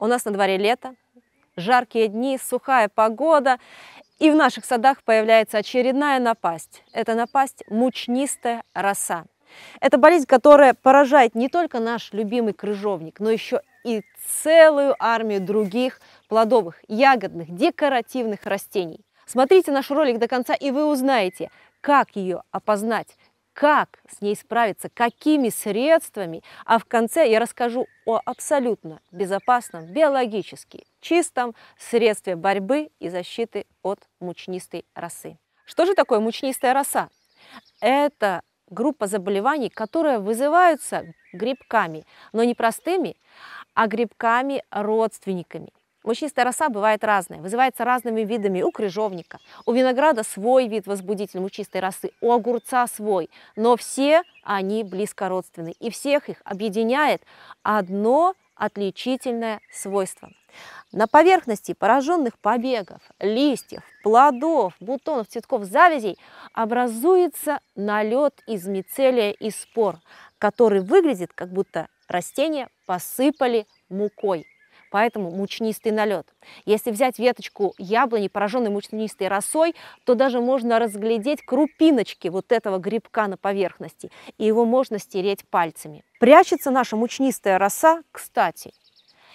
У нас на дворе лето, жаркие дни, сухая погода, и в наших садах появляется очередная напасть. Это напасть мучнистая роса. Это болезнь, которая поражает не только наш любимый крыжовник, но еще и целую армию других плодовых, ягодных, декоративных растений. Смотрите наш ролик до конца, и вы узнаете, как ее опознать как с ней справиться, какими средствами, а в конце я расскажу о абсолютно безопасном, биологически чистом средстве борьбы и защиты от мучнистой росы. Что же такое мучнистая роса? Это группа заболеваний, которые вызываются грибками, но не простыми, а грибками-родственниками. Мучнистая роса бывает разная, вызывается разными видами. У крыжовника, у винограда свой вид возбудитель мучистой росы, у огурца свой. Но все они близко родственны, и всех их объединяет одно отличительное свойство. На поверхности пораженных побегов, листьев, плодов, бутонов, цветков, завязей образуется налет из мицелия и спор, который выглядит, как будто растение посыпали мукой поэтому мучнистый налет. Если взять веточку яблони, пораженной мучнистой росой, то даже можно разглядеть крупиночки вот этого грибка на поверхности, и его можно стереть пальцами. Прячется наша мучнистая роса, кстати,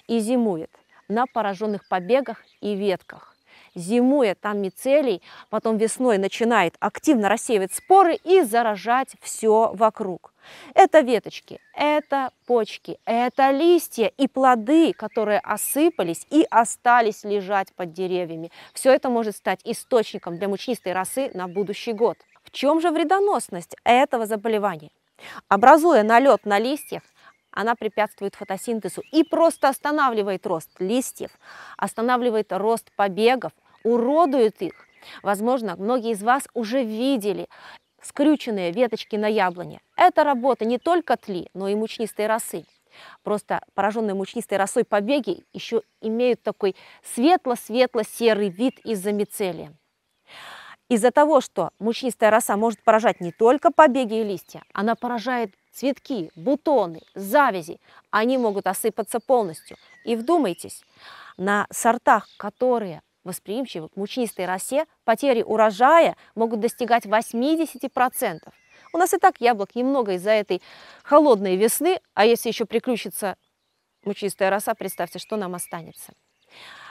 и зимует на пораженных побегах и ветках зимует там мицелий, потом весной начинает активно рассеивать споры и заражать все вокруг. Это веточки, это почки, это листья и плоды, которые осыпались и остались лежать под деревьями. Все это может стать источником для мучнистой росы на будущий год. В чем же вредоносность этого заболевания? Образуя налет на листьях, она препятствует фотосинтезу и просто останавливает рост листьев, останавливает рост побегов, уродует их. Возможно, многие из вас уже видели скрюченные веточки на яблоне. Это работа не только тли, но и мучнистой росы. Просто пораженные мучнистой росой побеги еще имеют такой светло-светло-серый вид из-за мицелия. Из-за того, что мучнистая роса может поражать не только побеги и листья, она поражает цветки, бутоны, завязи. Они могут осыпаться полностью. И вдумайтесь, на сортах, которые восприимчивы к мучнистой росе, потери урожая могут достигать 80%. У нас и так яблок немного из-за этой холодной весны, а если еще приключится мучнистая роса, представьте, что нам останется.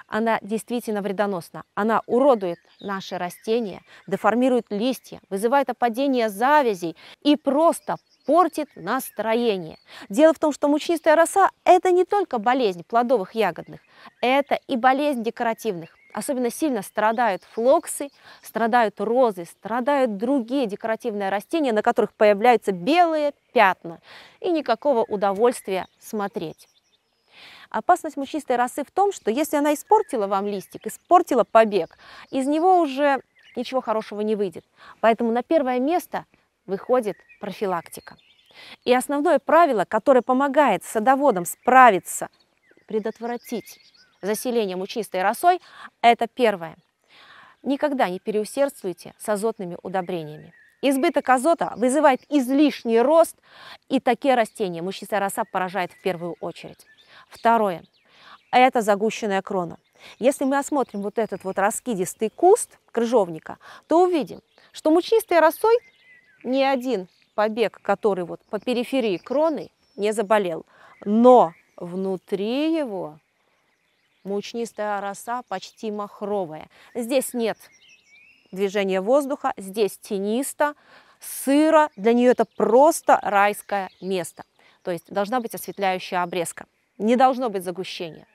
Она действительно вредоносна. Она уродует наши растения, деформирует листья, вызывает опадение завязей и просто портит настроение. Дело в том, что мучнистая роса – это не только болезнь плодовых ягодных, это и болезнь декоративных. Особенно сильно страдают флоксы, страдают розы, страдают другие декоративные растения, на которых появляются белые пятна, и никакого удовольствия смотреть. Опасность мучнистой росы в том, что если она испортила вам листик, испортила побег, из него уже ничего хорошего не выйдет. Поэтому на первое место – выходит профилактика. И основное правило, которое помогает садоводам справиться, предотвратить заселение мучистой росой, это первое. Никогда не переусердствуйте с азотными удобрениями. Избыток азота вызывает излишний рост, и такие растения мучистая роса поражает в первую очередь. Второе. Это загущенная крона. Если мы осмотрим вот этот вот раскидистый куст крыжовника, то увидим, что мучистой росой ни один побег, который вот по периферии кроны, не заболел. Но внутри его мучнистая роса почти махровая. Здесь нет движения воздуха, здесь тенисто, сыро. Для нее это просто райское место. То есть должна быть осветляющая обрезка. Не должно быть загущения.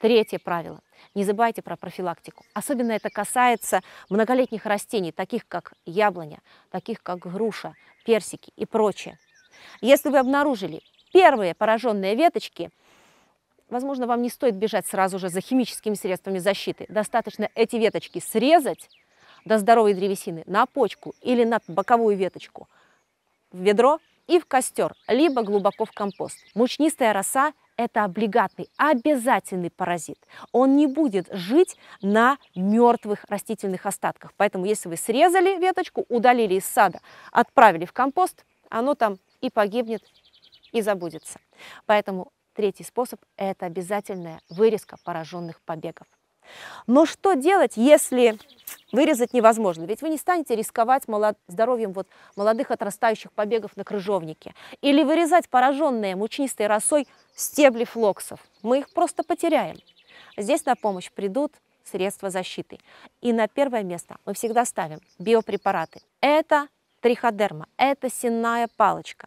Третье правило. Не забывайте про профилактику. Особенно это касается многолетних растений, таких как яблоня, таких как груша, персики и прочее. Если вы обнаружили первые пораженные веточки, возможно, вам не стоит бежать сразу же за химическими средствами защиты. Достаточно эти веточки срезать до здоровой древесины на почку или на боковую веточку в ведро и в костер, либо глубоко в компост. Мучнистая роса это облигатный, обязательный паразит. Он не будет жить на мертвых растительных остатках. Поэтому если вы срезали веточку, удалили из сада, отправили в компост, оно там и погибнет, и забудется. Поэтому третий способ – это обязательная вырезка пораженных побегов. Но что делать, если вырезать невозможно? Ведь вы не станете рисковать молод... здоровьем вот молодых отрастающих побегов на крыжовнике. Или вырезать пораженные мучнистой росой стебли флоксов. Мы их просто потеряем. Здесь на помощь придут средства защиты. И на первое место мы всегда ставим биопрепараты. Это триходерма, это сенная палочка.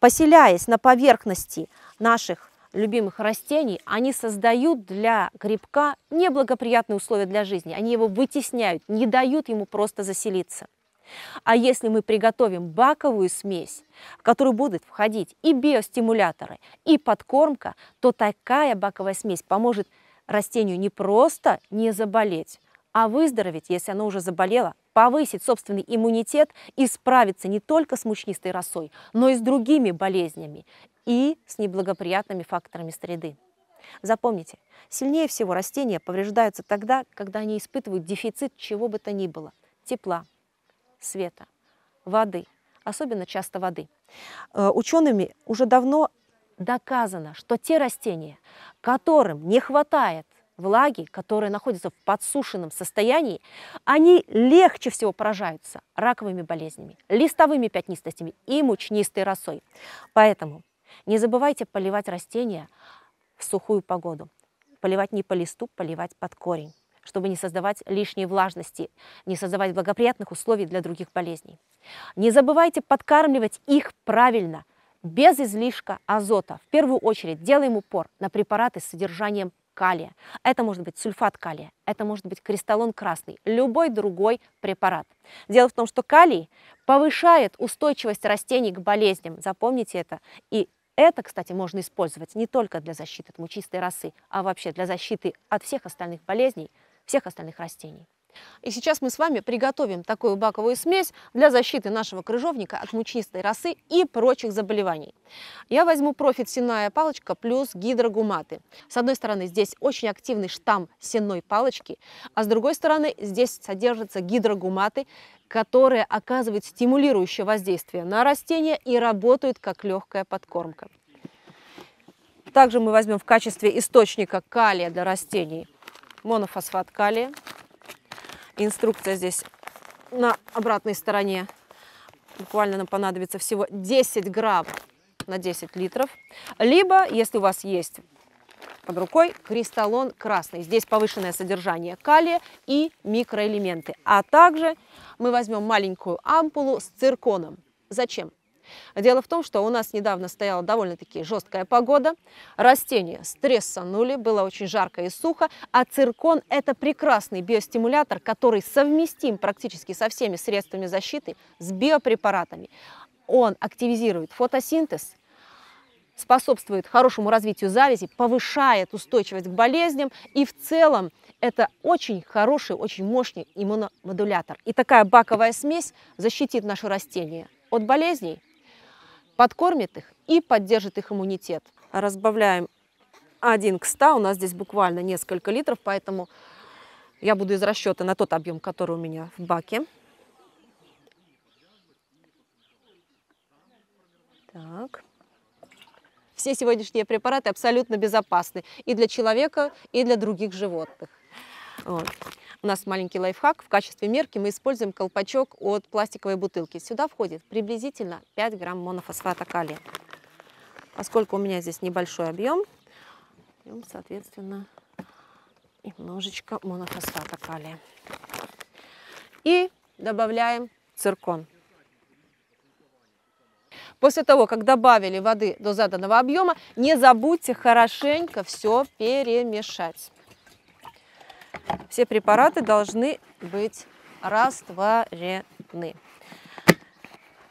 Поселяясь на поверхности наших любимых растений, они создают для грибка неблагоприятные условия для жизни. Они его вытесняют, не дают ему просто заселиться. А если мы приготовим баковую смесь, в которую будут входить и биостимуляторы, и подкормка, то такая баковая смесь поможет растению не просто не заболеть, а выздороветь, если оно уже заболело, повысить собственный иммунитет и справиться не только с мучнистой росой, но и с другими болезнями и с неблагоприятными факторами среды. Запомните, сильнее всего растения повреждаются тогда, когда они испытывают дефицит чего бы то ни было – тепла, света, воды, особенно часто воды. Э, учеными уже давно доказано, что те растения, которым не хватает влаги, которые находятся в подсушенном состоянии, они легче всего поражаются раковыми болезнями, листовыми пятнистостями и мучнистой росой. Поэтому не забывайте поливать растения в сухую погоду. Поливать не по листу, поливать под корень чтобы не создавать лишней влажности, не создавать благоприятных условий для других болезней. Не забывайте подкармливать их правильно, без излишка азота. В первую очередь делаем упор на препараты с содержанием калия, это может быть сульфат калия, это может быть кристаллон красный, любой другой препарат. Дело в том, что калий повышает устойчивость растений к болезням, запомните это, и это, кстати, можно использовать не только для защиты от мучистой росы, а вообще для защиты от всех остальных болезней, всех остальных растений. И сейчас мы с вами приготовим такую баковую смесь для защиты нашего крыжовника от мучнистой росы и прочих заболеваний. Я возьму профит сенная палочка плюс гидрогуматы. С одной стороны, здесь очень активный штамм сенной палочки, а с другой стороны, здесь содержатся гидрогуматы, которые оказывают стимулирующее воздействие на растения и работают как легкая подкормка. Также мы возьмем в качестве источника калия для растений монофосфат калия. Инструкция здесь на обратной стороне. Буквально нам понадобится всего 10 грамм на 10 литров. Либо, если у вас есть под рукой кристаллон красный. Здесь повышенное содержание калия и микроэлементы. А также мы возьмем маленькую ампулу с цирконом. Зачем? Дело в том, что у нас недавно стояла довольно-таки жесткая погода, растения стрессанули, было очень жарко и сухо, а циркон – это прекрасный биостимулятор, который совместим практически со всеми средствами защиты, с биопрепаратами. Он активизирует фотосинтез, способствует хорошему развитию завязи, повышает устойчивость к болезням и в целом это очень хороший, очень мощный иммуномодулятор. И такая баковая смесь защитит наши растения от болезней подкормит их и поддержит их иммунитет. Разбавляем 1 к 100, у нас здесь буквально несколько литров, поэтому я буду из расчета на тот объем, который у меня в баке. Так. Все сегодняшние препараты абсолютно безопасны и для человека, и для других животных. Вот. У нас маленький лайфхак. В качестве мерки мы используем колпачок от пластиковой бутылки. Сюда входит приблизительно 5 грамм монофосфата калия. Поскольку у меня здесь небольшой объем, берем, соответственно, немножечко монофосфата калия. И добавляем циркон. После того, как добавили воды до заданного объема, не забудьте хорошенько все перемешать. Все препараты должны быть растворены.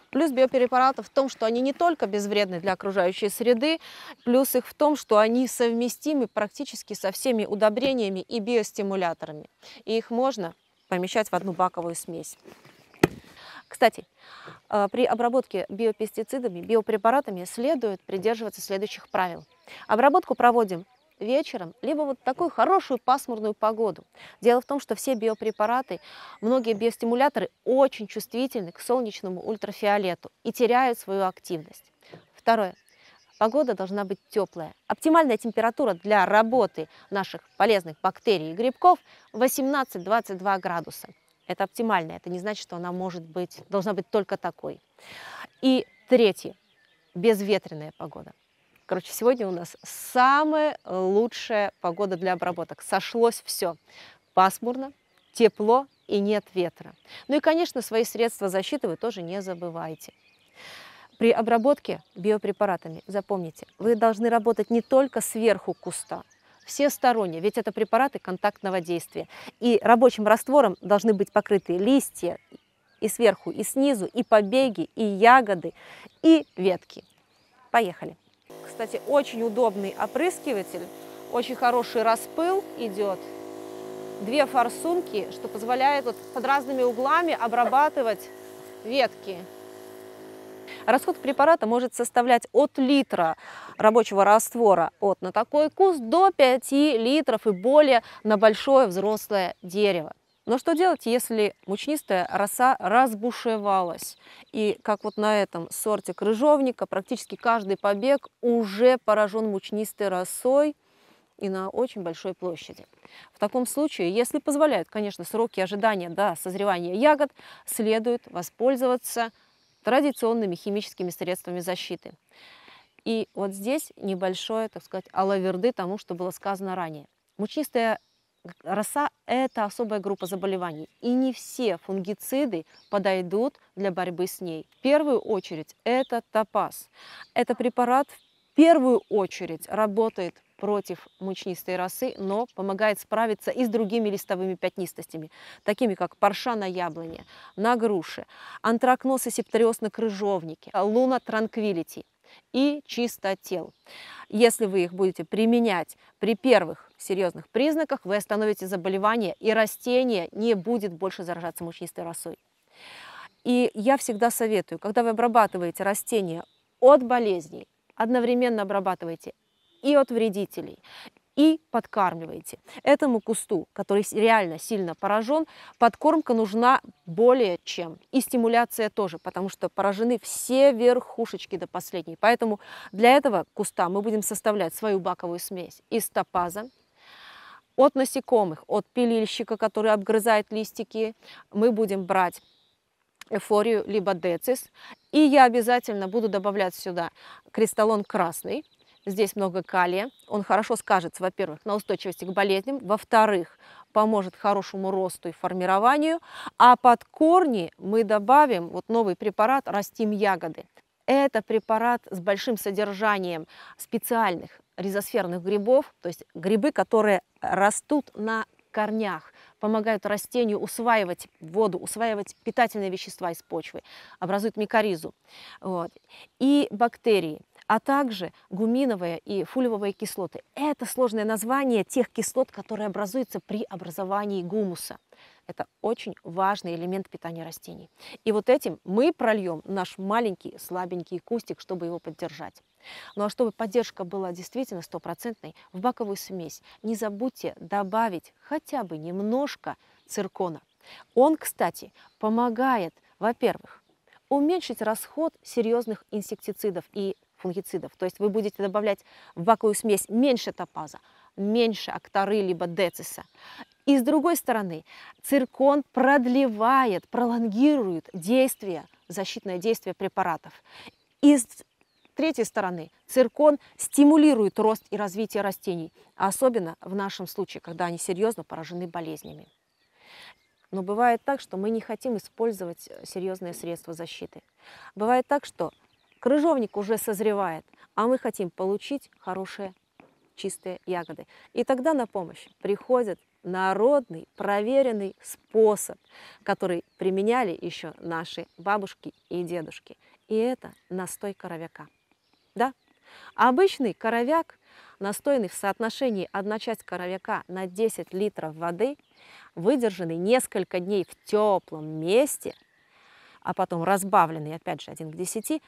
Плюс биоперепаратов в том, что они не только безвредны для окружающей среды, плюс их в том, что они совместимы практически со всеми удобрениями и биостимуляторами. И их можно помещать в одну баковую смесь. Кстати, э, при обработке биопестицидами, биопрепаратами следует придерживаться следующих правил. Обработку проводим вечером, либо вот такую хорошую пасмурную погоду. Дело в том, что все биопрепараты, многие биостимуляторы очень чувствительны к солнечному ультрафиолету и теряют свою активность. Второе. Погода должна быть теплая. Оптимальная температура для работы наших полезных бактерий и грибков 18-22 градуса. Это оптимально, это не значит, что она может быть, должна быть только такой. И третье, безветренная погода. Короче, сегодня у нас самая лучшая погода для обработок. Сошлось все. Пасмурно, тепло и нет ветра. Ну и, конечно, свои средства защиты вы тоже не забывайте. При обработке биопрепаратами, запомните, вы должны работать не только сверху куста, все сторонние, ведь это препараты контактного действия. И рабочим раствором должны быть покрыты листья и сверху, и снизу, и побеги, и ягоды, и ветки. Поехали! Кстати, очень удобный опрыскиватель, очень хороший распыл идет. Две форсунки, что позволяет вот под разными углами обрабатывать ветки. Расход препарата может составлять от литра рабочего раствора от на такой куст до 5 литров и более на большое взрослое дерево. Но что делать, если мучнистая роса разбушевалась? И как вот на этом сорте крыжовника, практически каждый побег уже поражен мучнистой росой и на очень большой площади. В таком случае, если позволяют, конечно, сроки ожидания до созревания ягод, следует воспользоваться традиционными химическими средствами защиты. И вот здесь небольшое, так сказать, алаверды тому, что было сказано ранее. Мучнистая роса – это особая группа заболеваний, и не все фунгициды подойдут для борьбы с ней. В первую очередь это топаз. Это препарат в первую очередь работает против мучнистой росы, но помогает справиться и с другими листовыми пятнистостями, такими как парша на яблоне, на груше, антракноз и септориоз на крыжовнике, луна транквилити и чистотел. Если вы их будете применять при первых серьезных признаках вы остановите заболевание, и растение не будет больше заражаться мучнистой росой. И я всегда советую, когда вы обрабатываете растения от болезней, одновременно обрабатывайте и от вредителей, и подкармливайте Этому кусту, который реально сильно поражен, подкормка нужна более чем. И стимуляция тоже, потому что поражены все верхушечки до последней. Поэтому для этого куста мы будем составлять свою баковую смесь из топаза, от насекомых, от пилильщика, который обгрызает листики, мы будем брать эфорию, либо децис. И я обязательно буду добавлять сюда кристаллон красный. Здесь много калия. Он хорошо скажется, во-первых, на устойчивости к болезням. Во-вторых, поможет хорошему росту и формированию. А под корни мы добавим вот новый препарат «Растим ягоды». Это препарат с большим содержанием специальных ризосферных грибов, то есть грибы, которые растут на корнях, помогают растению усваивать воду, усваивать питательные вещества из почвы, образуют микоризу вот, и бактерии а также гуминовые и фулевые кислоты. Это сложное название тех кислот, которые образуются при образовании гумуса. Это очень важный элемент питания растений. И вот этим мы прольем наш маленький слабенький кустик, чтобы его поддержать. Ну а чтобы поддержка была действительно стопроцентной, в баковую смесь не забудьте добавить хотя бы немножко циркона. Он, кстати, помогает, во-первых, уменьшить расход серьезных инсектицидов и фунгицидов. То есть вы будете добавлять в баковую смесь меньше топаза, меньше актары либо дециса. И с другой стороны, циркон продлевает, пролонгирует действие, защитное действие препаратов. И с третьей стороны, циркон стимулирует рост и развитие растений, особенно в нашем случае, когда они серьезно поражены болезнями. Но бывает так, что мы не хотим использовать э, серьезные средства защиты. Бывает так, что крыжовник уже созревает, а мы хотим получить хорошие чистые ягоды. И тогда на помощь приходят народный, проверенный способ, который применяли еще наши бабушки и дедушки. И это настой коровяка. Да, обычный коровяк, настойный в соотношении одна часть коровяка на 10 литров воды, выдержанный несколько дней в теплом месте, а потом разбавленный, опять же, 1 к 10,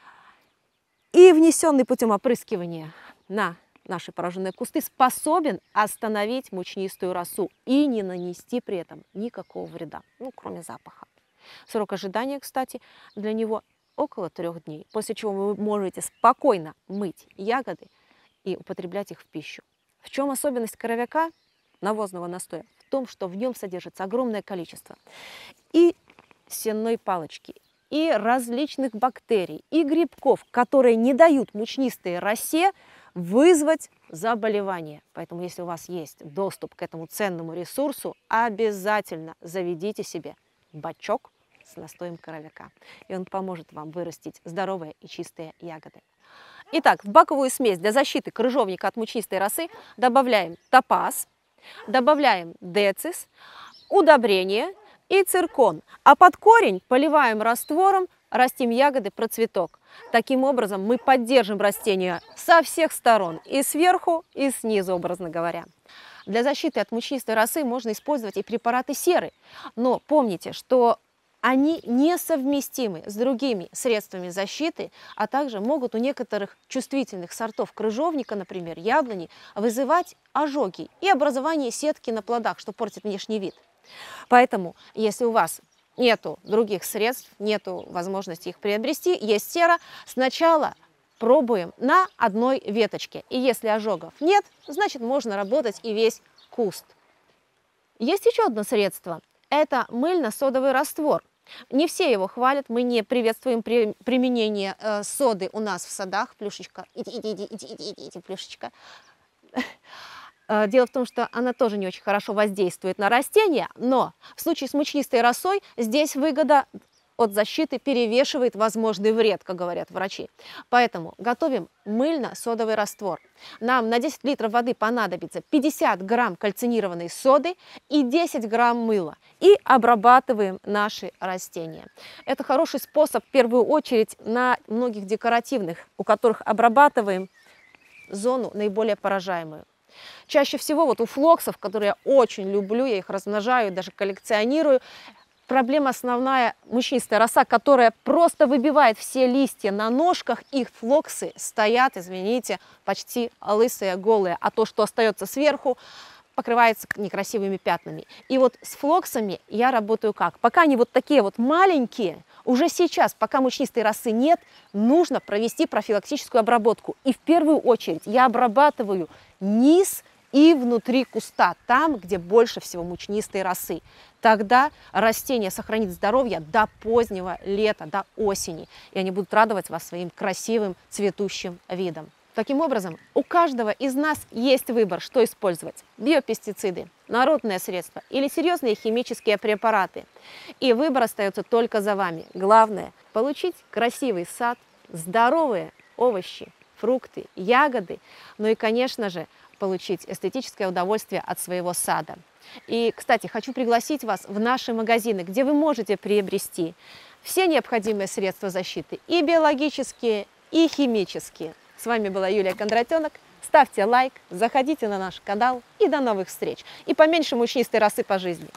и внесенный путем опрыскивания на наши пораженные кусты, способен остановить мучнистую росу и не нанести при этом никакого вреда, ну, кроме запаха. Срок ожидания, кстати, для него около трех дней, после чего вы можете спокойно мыть ягоды и употреблять их в пищу. В чем особенность коровяка навозного настоя? В том, что в нем содержится огромное количество и сенной палочки, и различных бактерий, и грибков, которые не дают мучнистой росе вызвать заболевание. Поэтому если у вас есть доступ к этому ценному ресурсу, обязательно заведите себе бачок с настоем коровяка. И он поможет вам вырастить здоровые и чистые ягоды. Итак, в баковую смесь для защиты крыжовника от мучнистой росы добавляем топаз, добавляем децис, удобрение и циркон. А под корень поливаем раствором «Растим ягоды про цветок». Таким образом мы поддержим растение со всех сторон, и сверху, и снизу, образно говоря. Для защиты от мучнистой росы можно использовать и препараты серы. Но помните, что они несовместимы с другими средствами защиты, а также могут у некоторых чувствительных сортов крыжовника, например, яблони, вызывать ожоги и образование сетки на плодах, что портит внешний вид. Поэтому, если у вас нету других средств, нету возможности их приобрести, есть сера, сначала пробуем на одной веточке. И если ожогов нет, значит можно работать и весь куст. Есть еще одно средство. Это мыльно-содовый раствор. Не все его хвалят, мы не приветствуем при, применение э, соды у нас в садах. Плюшечка, иди, иди, иди, иди, иди, иди, иди плюшечка. Э, дело в том, что она тоже не очень хорошо воздействует на растения, но в случае с мучнистой росой здесь выгода от защиты перевешивает возможный вред, как говорят врачи. Поэтому готовим мыльно-содовый раствор. Нам на 10 литров воды понадобится 50 грамм кальцинированной соды и 10 грамм мыла. И обрабатываем наши растения. Это хороший способ, в первую очередь, на многих декоративных, у которых обрабатываем зону наиболее поражаемую. Чаще всего вот у флоксов, которые я очень люблю, я их размножаю, даже коллекционирую, проблема основная мучнистая роса, которая просто выбивает все листья на ножках, их флоксы стоят, извините, почти лысые, голые, а то, что остается сверху, покрывается некрасивыми пятнами. И вот с флоксами я работаю как? Пока они вот такие вот маленькие, уже сейчас, пока мучнистой росы нет, нужно провести профилактическую обработку. И в первую очередь я обрабатываю низ и внутри куста, там, где больше всего мучнистой росы. Тогда растение сохранит здоровье до позднего лета, до осени, и они будут радовать вас своим красивым цветущим видом. Таким образом, у каждого из нас есть выбор, что использовать – биопестициды, народное средство или серьезные химические препараты. И выбор остается только за вами. Главное – получить красивый сад, здоровые овощи, фрукты, ягоды, ну и, конечно же, получить эстетическое удовольствие от своего сада. И, кстати, хочу пригласить вас в наши магазины, где вы можете приобрести все необходимые средства защиты, и биологические, и химические. С вами была Юлия Кондратенок ставьте лайк, заходите на наш канал и до новых встреч. И поменьше мучнистой росы по жизни.